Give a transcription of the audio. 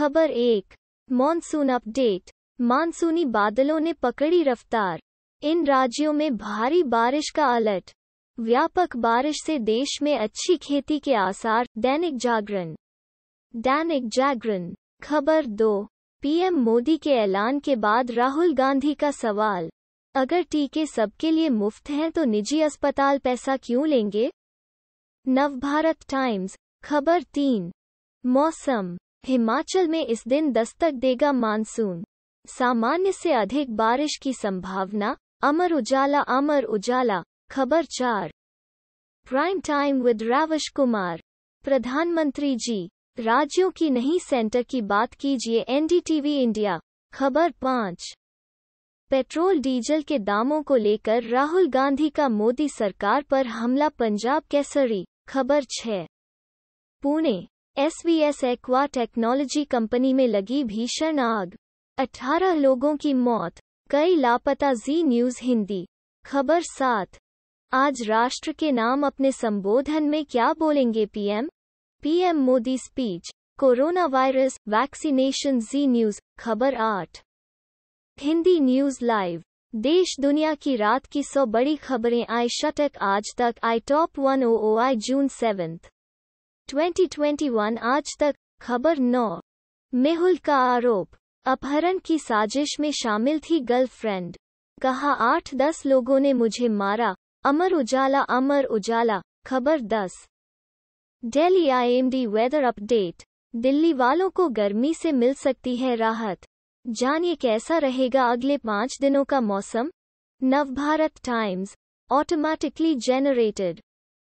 खबर एक monsoon update मानसूनी बादलों ने पकड़ी रफ्तार इन राज्यों में भारी बारिश का अलर्ट व्यापक बारिश से देश में अच्छी खेती के आसार दैनिक जागरण दैनिक जागरण खबर दो पीएम मोदी के ऐलान के बाद राहुल गांधी का सवाल अगर टीके सबके लिए मुफ्त हैं तो निजी अस्पताल पैसा क्यों लेंगे नवभारत टाइम्स खबर तीन मौसम हिमाचल में इस दिन दस्तक देगा मानसून सामान्य से अधिक बारिश की संभावना अमर उजाला अमर उजाला खबर चार prime time with Ravish Kumar प्रधानमंत्री जी राज्यों की नहीं सेंटर की बात कीजिए एनडीटीवी इंडिया खबर पाँच पेट्रोल डीजल के दामों को लेकर राहुल गांधी का मोदी सरकार पर हमला पंजाब कैसरी खबर छः Pune SVS aqua technology company में लगी भीषण आग 18 लोगों की मौत कई लापता जी न्यूज हिंदी खबर सात आज राष्ट्र के नाम अपने संबोधन में क्या बोलेंगे PM PM Modi speech corona virus vaccination Zee News खबर आठ हिंदी न्यूज लाइव देश दुनिया की रात की सौ बड़ी खबरें आई शतक आज तक आई टॉप वन ओ आई जून सेवेंथ 2021 आज तक खबर नौ मेहुल का आरोप अपहरण की साजिश में शामिल थी गर्लफ्रेंड कहा आठ दस लोगों ने मुझे मारा अमर उजाला अमर उजाला खबर दस daily IMD weather update Delhi वालों को गर्मी से मिल सकती है राहत जानिए कैसा रहेगा अगले पाँच दिनों का मौसम नवभारत टाइम्स ऑटोमैटिकली जेनरेटेड